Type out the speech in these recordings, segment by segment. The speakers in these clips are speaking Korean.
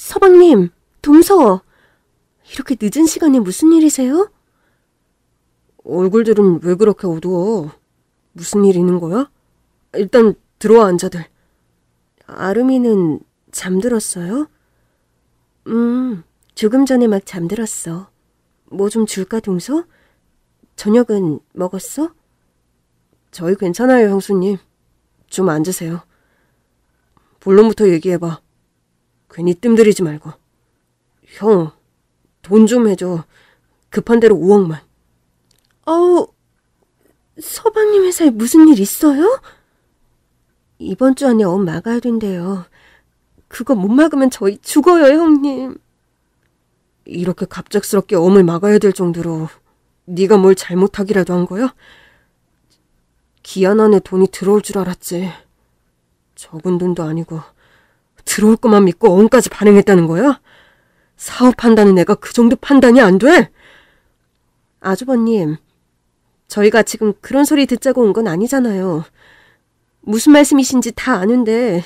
서방님, 동서! 이렇게 늦은 시간에 무슨 일이세요? 얼굴들은 왜 그렇게 어두워? 무슨 일 있는 거야? 일단 들어와 앉아들. 아름이는 잠들었어요? 음, 조금 전에 막 잠들었어. 뭐 좀 줄까, 동서? 저녁은 먹었어? 저희 괜찮아요, 형수님. 좀 앉으세요. 본론부터 얘기해봐. 괜히 뜸들이지 말고. 형, 돈 좀 해줘. 급한 대로 5억만. 어우, 서방님 회사에 무슨 일 있어요? 이번 주 안에 업 막아야 된대요. 그거 못 막으면 저희 죽어요, 형님. 이렇게 갑작스럽게 엄을 막아야 될 정도로 네가 뭘 잘못하기라도 한 거야? 기한 안에 돈이 들어올 줄 알았지. 적은 돈도 아니고 들어올 것만 믿고 원까지 반응했다는 거야? 사업한다는 애가 그 정도 판단이 안 돼? 아주버님, 저희가 지금 그런 소리 듣자고 온 건 아니잖아요. 무슨 말씀이신지 다 아는데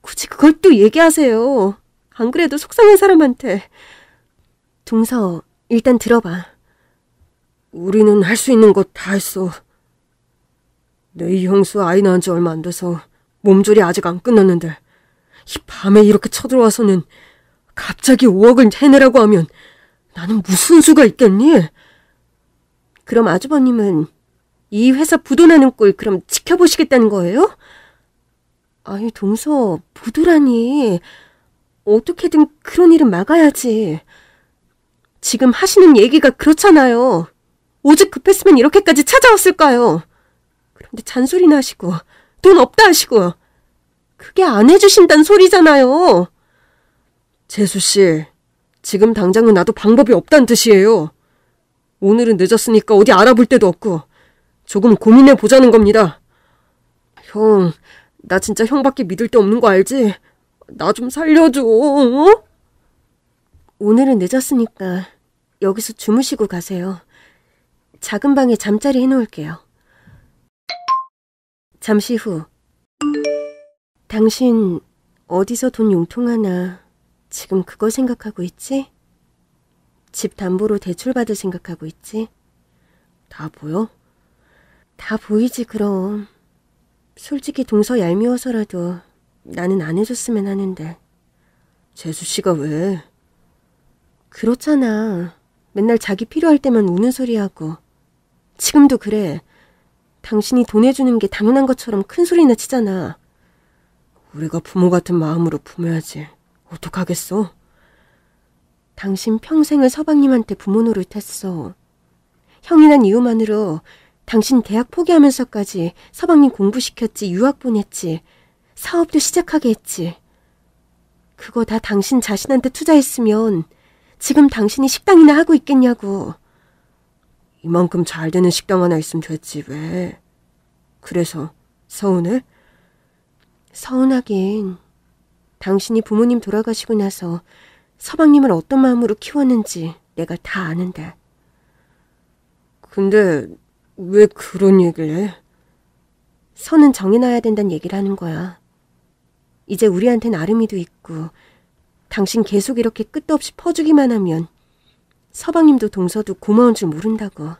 굳이 그걸 또 얘기하세요. 안 그래도 속상한 사람한테. 동서, 일단 들어봐. 우리는 할 수 있는 거 다 했어. 내 이 형수 아이 낳은 지 얼마 안 돼서 몸조리 아직 안 끝났는데 이 밤에 이렇게 쳐들어와서는 갑자기 5억을 해내라고 하면 나는 무슨 수가 있겠니? 그럼 아주버님은 이 회사 부도나는 꼴 그럼 지켜보시겠다는 거예요? 아니 동서 부도라니 어떻게든 그런 일은 막아야지. 지금 하시는 얘기가 그렇잖아요. 오직 급했으면 이렇게까지 찾아왔을까요? 그런데 잔소리나 하시고 돈 없다 하시고 그게 안 해주신단 소리잖아요. 재수 씨, 지금 당장은 나도 방법이 없단 뜻이에요. 오늘은 늦었으니까 어디 알아볼 데도 없고 조금 고민해 보자는 겁니다. 형, 나 진짜 형밖에 믿을 데 없는 거 알지? 나 좀 살려줘. 어? 오늘은 늦었으니까 여기서 주무시고 가세요. 작은 방에 잠자리 해놓을게요. 잠시 후 당신 어디서 돈 융통하나 지금 그거 생각하고 있지? 집 담보로 대출받을 생각하고 있지? 다 보여? 다 보이지 그럼. 솔직히 동서 얄미워서라도 나는 안 해줬으면 하는데. 재수 씨가 왜? 그렇잖아. 맨날 자기 필요할 때만 우는 소리하고. 지금도 그래. 당신이 돈 해주는 게 당연한 것처럼 큰 소리나 치잖아. 우리가 부모 같은 마음으로 품어야지. 어떡하겠어? 당신 평생을 서방님한테 부모 노릇했어. 형이란 이유만으로 당신 대학 포기하면서까지 서방님 공부시켰지, 유학 보냈지, 사업도 시작하게 했지. 그거 다 당신 자신한테 투자했으면 지금 당신이 식당이나 하고 있겠냐고. 이만큼 잘 되는 식당 하나 있으면 됐지, 왜. 그래서 서운해? 서운하긴 당신이 부모님 돌아가시고 나서 서방님을 어떤 마음으로 키웠는지 내가 다 아는데. 근데 왜 그런 얘기를 해? 선은 정해놔야 된다는 얘기를 하는 거야. 이제 우리한텐 아름이도 있고 당신 계속 이렇게 끝도 없이 퍼주기만 하면 서방님도 동서도 고마운 줄 모른다고.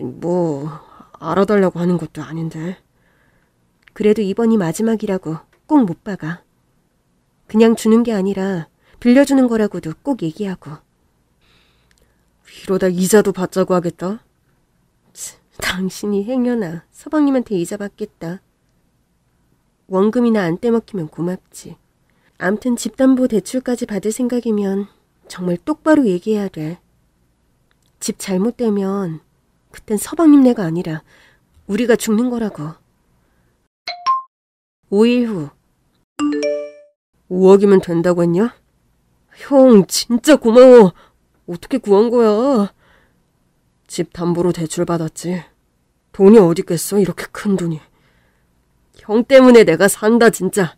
뭐 알아달라고 하는 것도 아닌데. 그래도 이번이 마지막이라고 꼭 못 박아. 그냥 주는 게 아니라 빌려주는 거라고도 꼭 얘기하고. 이러다 이자도 받자고 하겠다. 치, 당신이 행여나 서방님한테 이자 받겠다. 원금이나 안 떼먹히면 고맙지. 암튼 집담보 대출까지 받을 생각이면 정말 똑바로 얘기해야 돼. 집 잘못되면 그땐 서방님네가 아니라 우리가 죽는 거라고. 5일 후. 5억이면 된다고 했냐? 형, 진짜 고마워. 어떻게 구한 거야? 집 담보로 대출받았지. 돈이 어딨겠어, 이렇게 큰 돈이. 형 때문에 내가 산다, 진짜.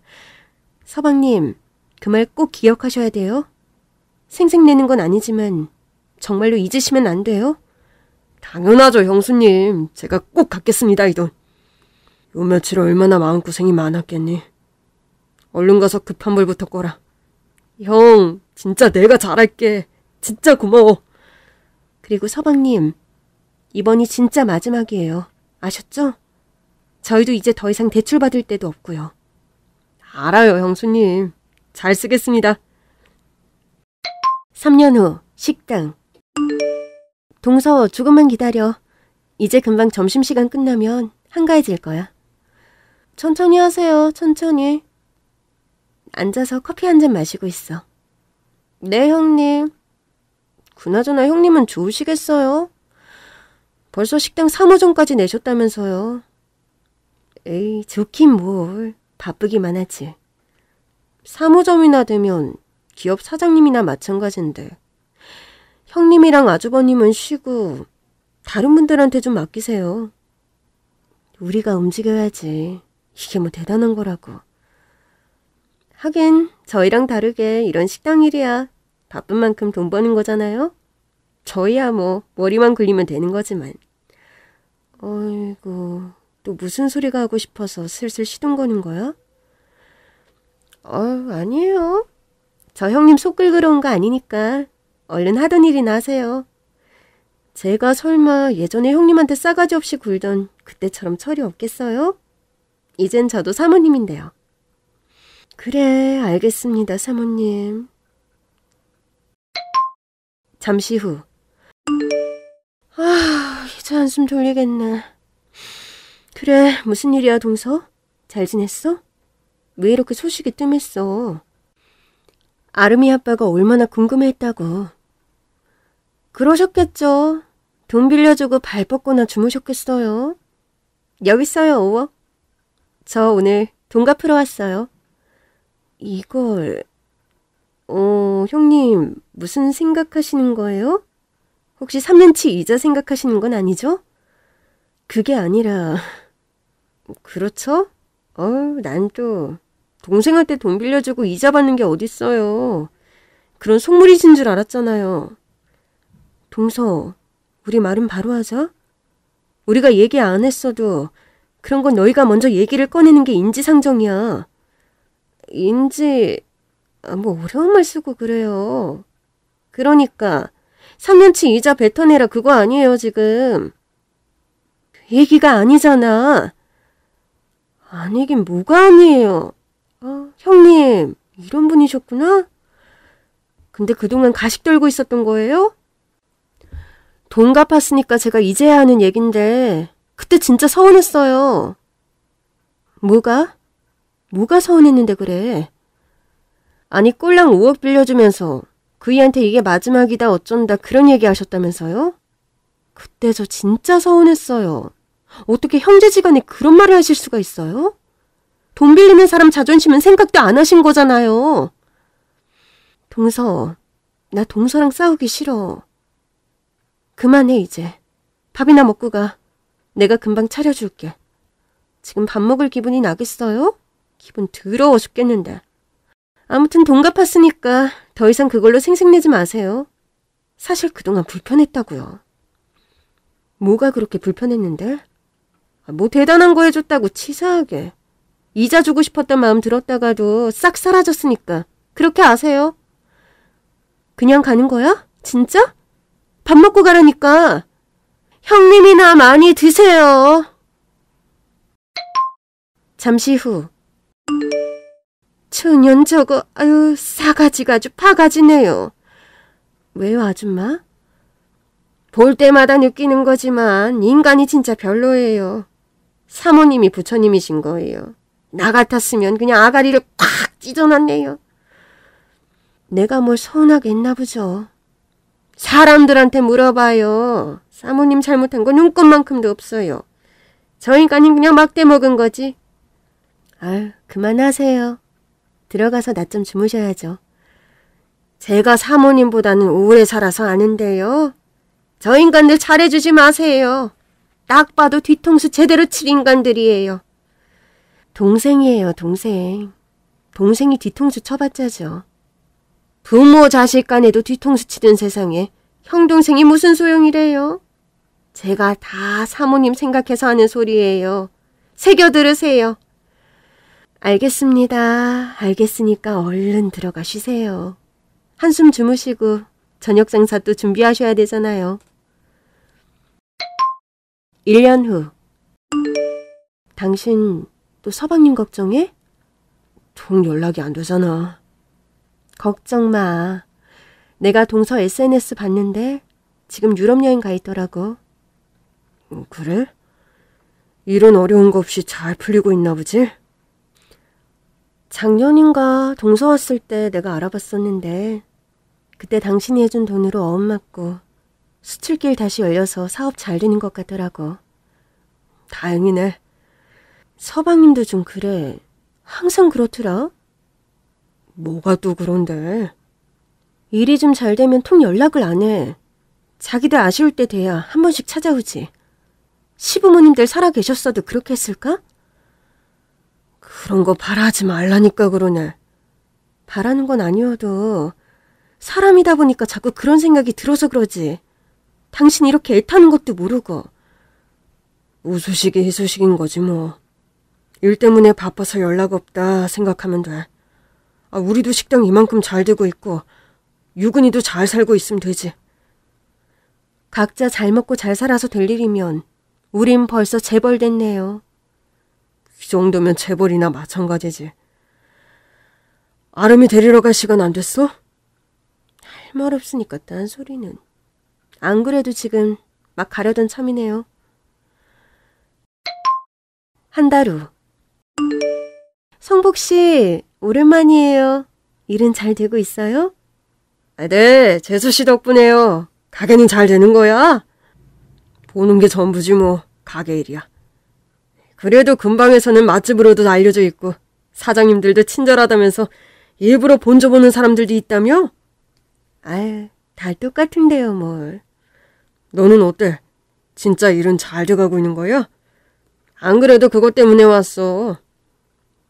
서방님, 그 말 꼭 기억하셔야 돼요. 생색내는 건 아니지만, 정말로 잊으시면 안 돼요. 당연하죠, 형수님. 제가 꼭 갚겠습니다, 이 돈. 요 며칠 얼마나 마음고생이 많았겠니? 얼른 가서 급한 불부터 꺼라. 형, 진짜 내가 잘할게. 진짜 고마워. 그리고 서방님, 이번이 진짜 마지막이에요. 아셨죠? 저희도 이제 더 이상 대출받을 때도 없고요. 알아요, 형수님. 잘 쓰겠습니다. 3년 후, 식당. 동서, 조금만 기다려. 이제 금방 점심시간 끝나면 한가해질 거야. 천천히 하세요, 천천히. 앉아서 커피 한 잔 마시고 있어. 네, 형님. 그나저나 형님은 좋으시겠어요? 벌써 식당 사무점까지 내셨다면서요. 에이, 좋긴 뭘. 바쁘기만 하지. 사무점이나 되면 기업 사장님이나 마찬가지인데. 형님이랑 아주버님은 쉬고 다른 분들한테 좀 맡기세요. 우리가 움직여야지. 이게 뭐 대단한 거라고. 하긴 저희랑 다르게 이런 식당 일이야 바쁜 만큼 돈 버는 거잖아요. 저희야 뭐 머리만 굴리면 되는 거지만. 어이구 또 무슨 소리가 하고 싶어서 슬슬 시동 거는 거야? 어 아니에요. 저 형님 속긁그러운거 아니니까 얼른 하던 일이나 하세요. 제가 설마 예전에 형님한테 싸가지 없이 굴던 그때처럼 철이 없겠어요? 이젠 저도 사모님인데요. 그래, 알겠습니다, 사모님. 잠시 후. 아, 이제 한숨 돌리겠네. 그래, 무슨 일이야, 동서? 잘 지냈어? 왜 이렇게 소식이 뜸했어? 아름이 아빠가 얼마나 궁금해했다고. 그러셨겠죠. 돈 빌려주고 발 뻗거나 주무셨겠어요. 여기 있어요, 오워. 저 오늘 동 갚으러 왔어요. 이걸... 어, 형님, 무슨 생각하시는 거예요? 혹시 3년치 이자 생각하시는 건 아니죠? 그게 아니라... 그렇죠? 어, 난 또... 동생한테 돈 빌려주고 이자 받는 게 어딨어요. 그런 속물이신 줄 알았잖아요. 동서, 우리 말은 바로 하자. 우리가 얘기 안 했어도 그런 건 너희가 먼저 얘기를 꺼내는 게 인지상정이야. 인지, 아, 뭐 어려운 말 쓰고 그래요. 그러니까 3년치 이자 뱉어내라 그거 아니에요 지금. 얘기가 아니잖아. 아니긴 뭐가 아니에요. 아, 형님 이런 분이셨구나. 근데 그동안 가식 떨고 있었던 거예요? 돈 갚았으니까 제가 이제야 하는 얘긴데 그때 진짜 서운했어요. 뭐가? 뭐가 서운했는데 그래? 아니 꼴랑 5억 빌려주면서 그이한테 이게 마지막이다 어쩐다 그런 얘기 하셨다면서요? 그때 저 진짜 서운했어요. 어떻게 형제지간에 그런 말을 하실 수가 있어요? 돈 빌리는 사람 자존심은 생각도 안 하신 거잖아요. 동서, 나 동서랑 싸우기 싫어. 그만해 이제. 밥이나 먹고 가. 내가 금방 차려줄게. 지금 밥 먹을 기분이 나겠어요? 기분 더러워 죽겠는데. 아무튼 돈 갚았으니까 더 이상 그걸로 생색내지 마세요. 사실 그동안 불편했다고요. 뭐가 그렇게 불편했는데? 아, 뭐 대단한 거 해줬다고 치사하게. 이자 주고 싶었던 마음 들었다가도 싹 사라졌으니까. 그렇게 아세요? 그냥 가는 거야? 진짜? 밥 먹고 가라니까. 형님이나 많이 드세요. 잠시 후. 천연 저거, 아유, 사가지가 아주 파가지네요. 왜요, 아줌마? 볼 때마다 느끼는 거지만 인간이 진짜 별로예요. 사모님이 부처님이신 거예요. 나 같았으면 그냥 아가리를 꽉 찢어놨네요. 내가 뭘 서운하게 했나 보죠. 사람들한테 물어봐요. 사모님 잘못한 건 눈꽃만큼도 없어요. 저 인간이 그냥 막대 먹은 거지. 아유, 그만하세요. 들어가서 낮 좀 주무셔야죠. 제가 사모님보다는 오래 살아서 아는데요. 저 인간들 잘해주지 마세요. 딱 봐도 뒤통수 제대로 칠 인간들이에요. 동생이에요, 동생. 동생이 뒤통수 쳐봤자죠. 부모 자식 간에도 뒤통수 치던 세상에 형동생이 무슨 소용이래요? 제가 다 사모님 생각해서 하는 소리예요. 새겨 들으세요. 알겠습니다. 알겠으니까 얼른 들어가 쉬세요. 한숨 주무시고 저녁 장사 또 준비하셔야 되잖아요. 1년 후. 당신 또 서방님 걱정해? 동 연락이 안 되잖아. 걱정 마. 내가 동서 SNS 봤는데 지금 유럽 여행 가 있더라고. 어, 그래? 일은 어려운 거 없이 잘 풀리고 있나 보지? 작년인가 동서 왔을 때 내가 알아봤었는데 그때 당신이 해준 돈으로 어음맞고 수출길 다시 열려서 사업 잘 되는 것 같더라고. 다행이네. 서방님도 좀 그래. 항상 그렇더라. 뭐가 또 그런데? 일이 좀 잘 되면 통 연락을 안 해. 자기들 아쉬울 때 돼야 한 번씩 찾아오지. 시부모님들 살아 계셨어도 그렇게 했을까? 그런 거 바라지 말라니까 그러네. 바라는 건 아니어도 사람이다 보니까 자꾸 그런 생각이 들어서 그러지. 당신 이렇게 애타는 것도 모르고. 우소식이 희소식인 거지 뭐. 일 때문에 바빠서 연락 없다 생각하면 돼. 아, 우리도 식당 이만큼 잘 되고 있고 유근이도 잘 살고 있으면 되지. 각자 잘 먹고 잘 살아서 될 일이면 우린 벌써 재벌됐네요. 이 정도면 재벌이나 마찬가지지. 아름이 데리러 갈 시간 안 됐어? 할 말 없으니까 딴 소리는. 안 그래도 지금 막 가려던 참이네요. 한달 후. 성복 씨, 오랜만이에요. 일은 잘 되고 있어요? 아, 네, 재수 씨 덕분에요. 가게는 잘 되는 거야. 보는 게 전부지 뭐. 가게 일이야. 그래도 근방에서는 맛집으로도 알려져 있고 사장님들도 친절하다면서 일부러 본조 보는 사람들도 있다며? 아유, 다 똑같은데요, 뭘. 너는 어때? 진짜 일은 잘 돼가고 있는 거야? 안 그래도 그것 때문에 왔어.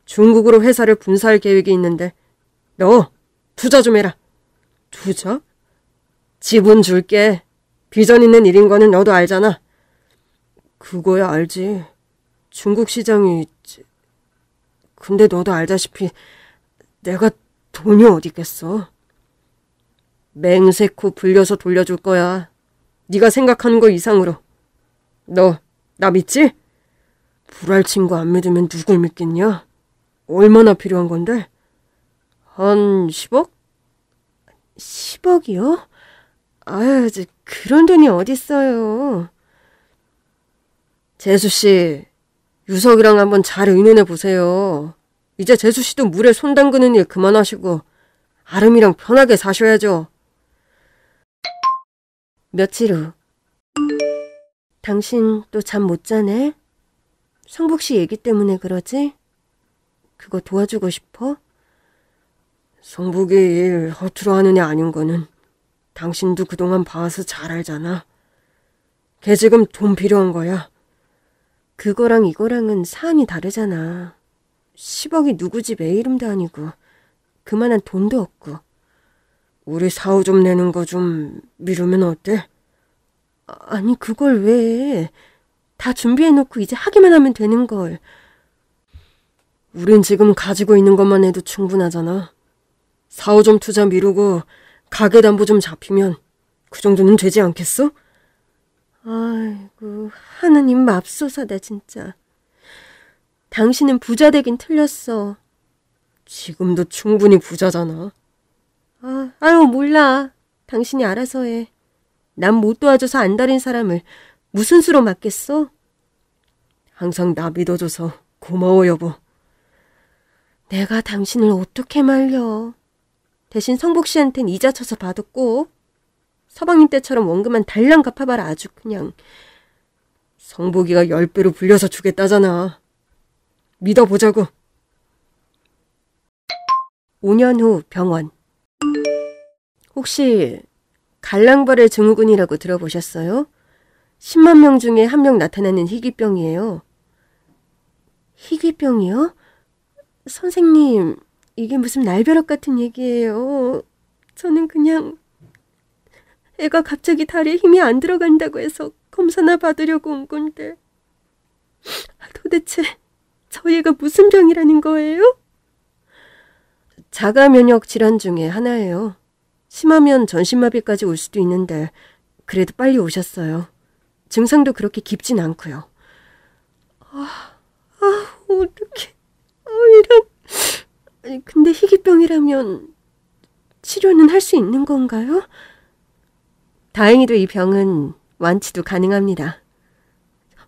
중국으로 회사를 분사할 계획이 있는데 너 투자 좀 해라. 투자? 지분 줄게. 비전 있는 일인 거는 너도 알잖아. 그거야 알지. 중국 시장이 근데 너도 알다시피 내가 돈이 어디 겠어 맹세코 불려서 돌려줄 거야. 네가 생각하는 거 이상으로. 너 나 믿지? 불알 친구 안 믿으면 누굴 믿겠냐? 얼마나 필요한 건데? 한 10억? 10억이요? 아유, 그런 돈이 어딨어요. 재수 씨, 유석이랑 한번 잘 의논해 보세요. 이제 재수 씨도 물에 손 담그는 일 그만하시고 아름이랑 편하게 사셔야죠. 며칠 후 당신 또 잠 못 자네? 성북 씨 얘기 때문에 그러지? 그거 도와주고 싶어? 성북이 일 허투루 하는 애 아닌 거는 당신도 그동안 봐서 잘 알잖아. 걔 지금 돈 필요한 거야. 그거랑 이거랑은 사안이 다르잖아. 10억이 누구 집 애 이름도 아니고 그만한 돈도 없고. 우리 사후 좀 내는 거 좀 미루면 어때? 아니 그걸 왜? 다 준비해놓고 이제 하기만 하면 되는 걸. 우린 지금 가지고 있는 것만 해도 충분하잖아. 사후 좀 투자 미루고 가게담보좀 잡히면 그 정도는 되지 않겠어? 아이고, 하느님 맙소사다, 진짜. 당신은 부자 되긴 틀렸어. 지금도 충분히 부자잖아. 아, 아유, 몰라. 당신이 알아서 해. 난 못 도와줘서 안달인 사람을 무슨 수로 맡겠어? 항상 나 믿어줘서 고마워, 여보. 내가 당신을 어떻게 말려. 대신 성복 씨한텐 이자 쳐서 받았고 서방님 때처럼 원금만 달랑 갚아봐라 아주 그냥 성복이가 열 배로 불려서 주겠다잖아. 믿어보자고. 5년 후 병원. 혹시 갈랑벌의 증후군이라고 들어보셨어요? 10만 명 중에 한 명 나타나는 희귀병이에요. 희귀병이요? 선생님, 이게 무슨 날벼락 같은 얘기예요. 저는 그냥 애가 갑자기 다리에 힘이 안 들어간다고 해서 검사나 받으려고 온 건데 아, 도대체 저희 애가 무슨 병이라는 거예요? 자가 면역 질환 중에 하나예요. 심하면 전신마비까지 올 수도 있는데 그래도 빨리 오셨어요. 증상도 그렇게 깊진 않고요. 아, 아어떻게 아, 이런. 근데 희귀병이라면 치료는 할 수 있는 건가요? 다행히도 이 병은 완치도 가능합니다.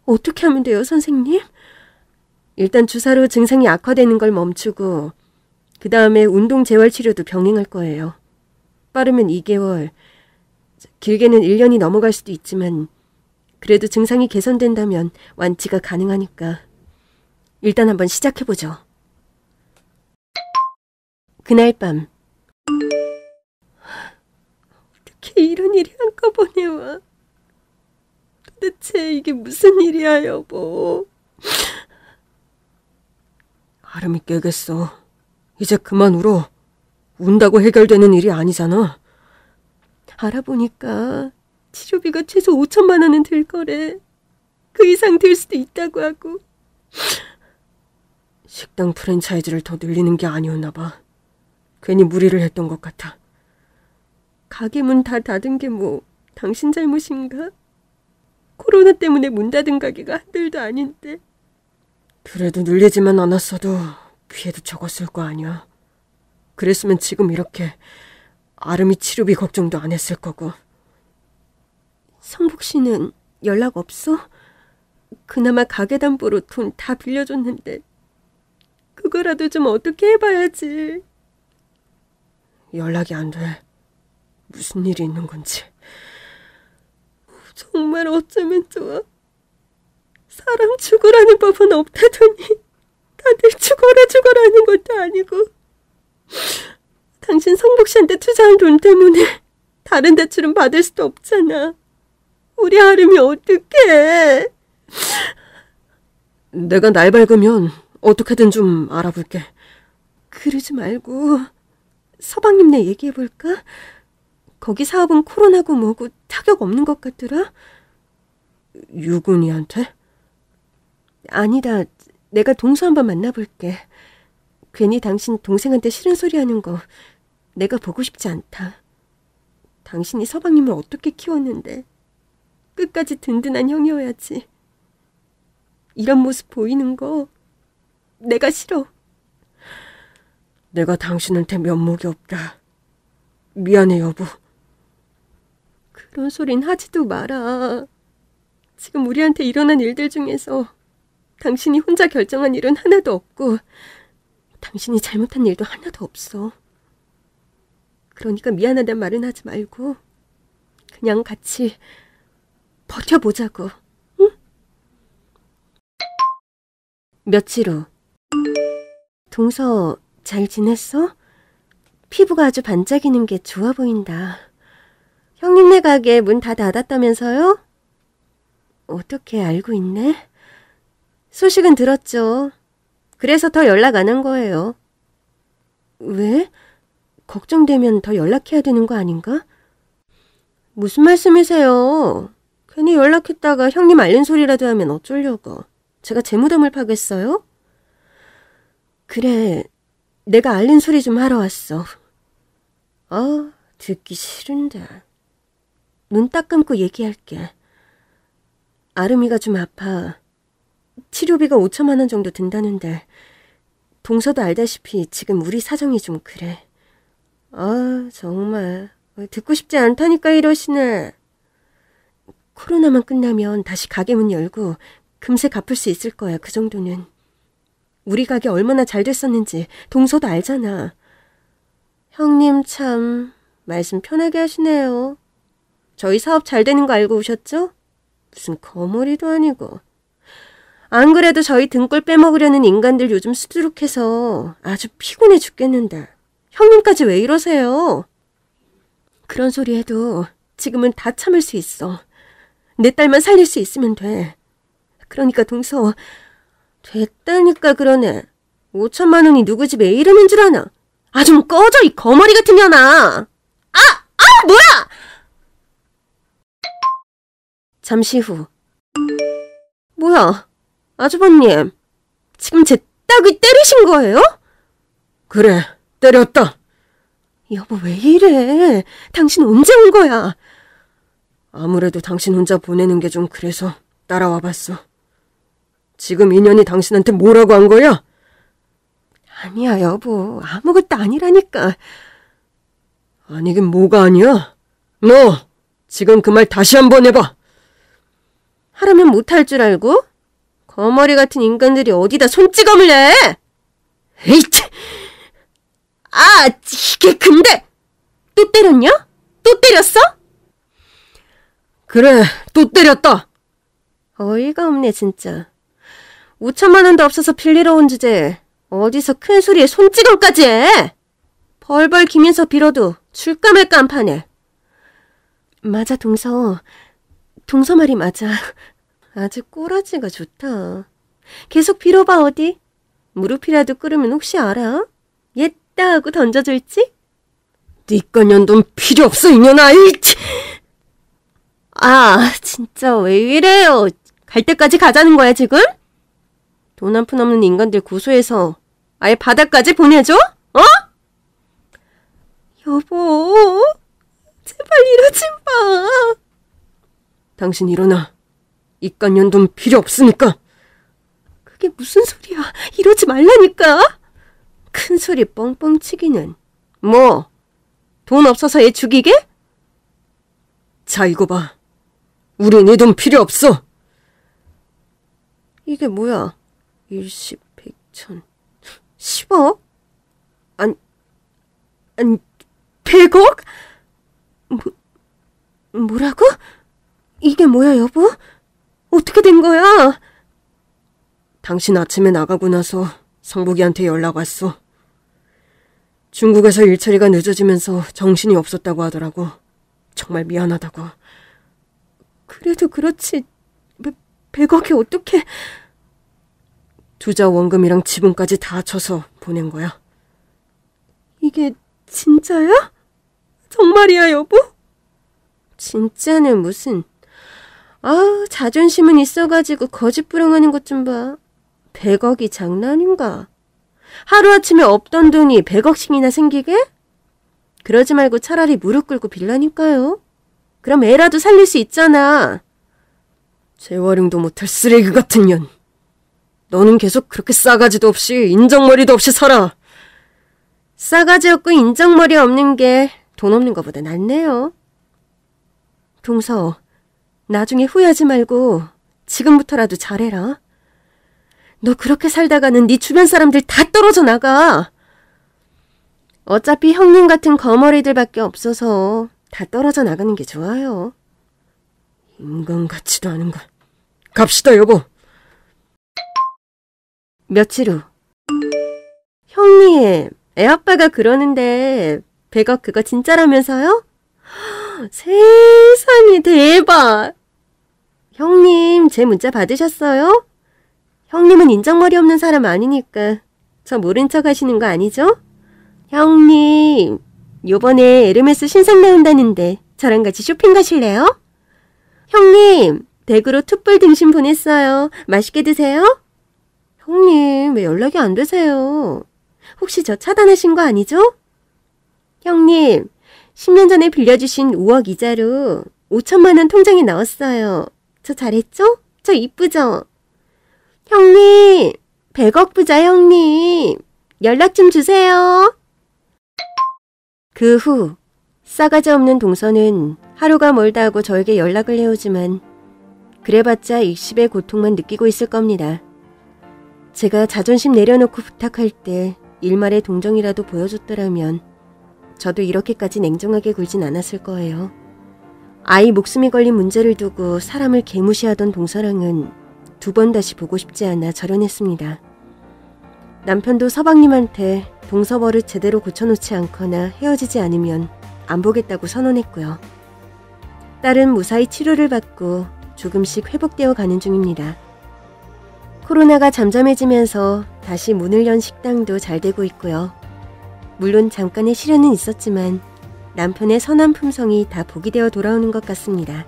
어떻게 하면 돼요, 선생님? 일단 주사로 증상이 악화되는 걸 멈추고 그 다음에 운동 재활 치료도 병행할 거예요. 빠르면 2개월, 길게는 1년이 넘어갈 수도 있지만 그래도 증상이 개선된다면 완치가 가능하니까 일단 한번 시작해보죠. 그날 밤 어떻게 이런 일이 한꺼번에 와? 도대체 이게 무슨 일이야, 여보? 아름이 깨겠어. 이제 그만 울어. 운다고 해결되는 일이 아니잖아. 알아보니까 치료비가 최소 5천만 원은 들 거래. 그 이상 들 수도 있다고 하고. 식당 프랜차이즈를 더 늘리는 게 아니었나 봐. 괜히 무리를 했던 것 같아. 가게 문 다 닫은 게 뭐 당신 잘못인가? 코로나 때문에 문 닫은 가게가 한들도 아닌데. 그래도 눌리지만 않았어도 피해도 적었을 거 아니야. 그랬으면 지금 이렇게 아름이 치료비 걱정도 안 했을 거고. 성복 씨는 연락 없어? 그나마 가게 담보로 돈 다 빌려줬는데 그거라도 좀 어떻게 해봐야지. 연락이 안 돼. 무슨 일이 있는 건지. 정말 어쩌면 좋아. 사람 죽으라는 법은 없다더니 다들 죽어라 죽어라는 하 것도 아니고 당신 성복 씨한테 투자한 돈 때문에 다른 대출은 받을 수도 없잖아. 우리 아름이 어떡해. 내가 날 밝으면 어떻게든 좀 알아볼게. 그러지 말고 서방님네 얘기해볼까? 거기 사업은 코로나고 뭐고 타격 없는 것 같더라? 유군이한테? 아니다. 내가 동서 한번 만나볼게. 괜히 당신 동생한테 싫은 소리 하는 거 내가 보고 싶지 않다. 당신이 서방님을 어떻게 키웠는데 끝까지 든든한 형이어야지. 이런 모습 보이는 거 내가 싫어. 내가 당신한테 면목이 없다. 미안해, 여보. 그런 소린 하지도 마라. 지금 우리한테 일어난 일들 중에서 당신이 혼자 결정한 일은 하나도 없고, 당신이 잘못한 일도 하나도 없어. 그러니까 미안하단 말은 하지 말고, 그냥 같이 버텨보자고, 응? 며칠 후. 동서, 잘 지냈어? 피부가 아주 반짝이는 게 좋아 보인다. 형님네 가게 문 다 닫았다면서요? 어떻게 알고 있네? 소식은 들었죠. 그래서 더 연락 안 한 거예요. 왜? 걱정되면 더 연락해야 되는 거 아닌가? 무슨 말씀이세요? 괜히 연락했다가 형님 알린 소리라도 하면 어쩌려고. 제가 재 무덤을 파겠어요? 그래, 내가 알린 소리 좀 하러 왔어. 아, 듣기 싫은데. 눈딱 감고 얘기할게. 아름이가 좀 아파. 치료비가 5천만 원 정도 든다는데 동서도 알다시피 지금 우리 사정이 좀 그래. 아 정말 듣고 싶지 않다니까 이러시네. 코로나만 끝나면 다시 가게 문 열고 금세 갚을 수 있을 거야 그 정도는. 우리 가게 얼마나 잘 됐었는지 동서도 알잖아. 형님 참 말씀 편하게 하시네요. 저희 사업 잘 되는 거 알고 오셨죠? 무슨 거머리도 아니고. 안 그래도 저희 등골 빼먹으려는 인간들 요즘 수두룩해서 아주 피곤해 죽겠는데. 형님까지 왜 이러세요? 그런 소리 해도 지금은 다 참을 수 있어. 내 딸만 살릴 수 있으면 돼. 그러니까 동서, 됐다니까 그러네. 5천만 원이 누구 집에 이름인 줄 아나? 아 좀 꺼져 이 거머리 같은 년아! 아! 아 뭐야! 잠시 후. 뭐야, 아주버님. 지금 제딱이 때리신 거예요? 그래, 때렸다. 여보, 왜 이래? 당신 언제 온 거야? 아무래도 당신 혼자 보내는 게 좀 그래서 따라와 봤어. 지금 인연이 당신한테 뭐라고 한 거야? 아니야, 여보. 아무것도 아니라니까. 아니긴 뭐가 아니야? 너 지금 그 말 다시 한 번 해봐. 하라면 못할 줄 알고? 거머리 같은 인간들이 어디다 손찌검을 내! 에이치! 아, 이게 근데! 또 때렸냐? 또 때렸어? 그래, 또 때렸다! 어이가 없네, 진짜. 5천만 원도 없어서 빌리러 온 주제에 어디서 큰 소리에 손찌검까지 해! 벌벌 기면서 빌어도 줄까 말까 안 파네. 맞아, 동서. 동서 말이 맞아. 아주 꼬라지가 좋다. 계속 빌어봐 어디. 무릎이라도 꿇으면 혹시 알아? 옛다 하고 던져줄지? 니꺼 네 년돈 필요 없어 이년아 일치. 아 진짜 왜 이래요. 갈 때까지 가자는 거야 지금? 돈 한 푼 없는 인간들 구소해서 아예 바닥까지 보내줘? 어? 여보 제발 이러지 마. 당신 일어나. 이깟 년 돈 필요 없으니까. 그게 무슨 소리야. 이러지 말라니까. 큰 소리 뻥뻥 치기는. 뭐? 돈 없어서 애 죽이게? 자, 이거 봐. 우리 네돈 필요 없어. 이게 뭐야? 일십, 백천, 십억? 안, 안, 아니, 백억? 뭐, 뭐라고? 이게 뭐야, 여보? 어떻게 된 거야? 당신 아침에 나가고 나서 성복이한테 연락 왔어. 중국에서 일처리가 늦어지면서 정신이 없었다고 하더라고. 정말 미안하다고. 그래도 그렇지. 100억이 어떻게... 투자 원금이랑 지분까지 다 쳐서 보낸 거야. 이게 진짜야? 정말이야, 여보? 진짜는 무슨... 아, 자존심은 있어가지고 거짓부렁하는 것 좀 봐. 100억이 장난인가? 하루아침에 없던 돈이 100억씩이나 생기게? 그러지 말고 차라리 무릎 꿇고 빌라니까요. 그럼 애라도 살릴 수 있잖아. 재활용도 못할 쓰레기 같은 년. 너는 계속 그렇게 싸가지도 없이 인정머리도 없이 살아. 싸가지 없고 인정머리 없는 게 돈 없는 것보다 낫네요. 동서, 나중에 후회하지 말고 지금부터라도 잘해라. 너 그렇게 살다가는 네 주변 사람들 다 떨어져 나가. 어차피 형님 같은 거머리들밖에 없어서 다 떨어져 나가는 게 좋아요. 인간 같지도 않은 걸. 갑시다, 여보. 며칠 후. 형님, 애아빠가 그러는데 100억 그거 진짜라면서요? 세상에 대박! 형님, 제 문자 받으셨어요? 형님은 인정머리 없는 사람 아니니까 저 모른 척 하시는 거 아니죠? 형님, 요번에 에르메스 신상 나온다는데 저랑 같이 쇼핑 가실래요? 형님, 댁으로 투뿔 등심 보냈어요. 맛있게 드세요. 형님, 왜 연락이 안 되세요? 혹시 저 차단하신 거 아니죠? 형님, 10년 전에 빌려주신 5억 이자로 5천만 원 통장에 넣었어요. 저 잘했죠? 저 이쁘죠? 형님, 100억 부자 형님, 연락 좀 주세요. 그 후, 싸가지 없는 동서는 하루가 멀다 하고 저에게 연락을 해오지만 그래봤자 익십의 고통만 느끼고 있을 겁니다. 제가 자존심 내려놓고 부탁할 때 일말의 동정이라도 보여줬더라면 저도 이렇게까지 냉정하게 굴진 않았을 거예요. 아이 목숨이 걸린 문제를 두고 사람을 개무시하던 동서랑은 두 번 다시 보고 싶지 않아 절연했습니다. 남편도 서방님한테 동서벌을 제대로 고쳐놓지 않거나 헤어지지 않으면 안 보겠다고 선언했고요. 딸은 무사히 치료를 받고 조금씩 회복되어 가는 중입니다. 코로나가 잠잠해지면서 다시 문을 연 식당도 잘 되고 있고요. 물론 잠깐의 시련은 있었지만 남편의 선한 품성이 다 복이 되어 돌아오는 것 같습니다.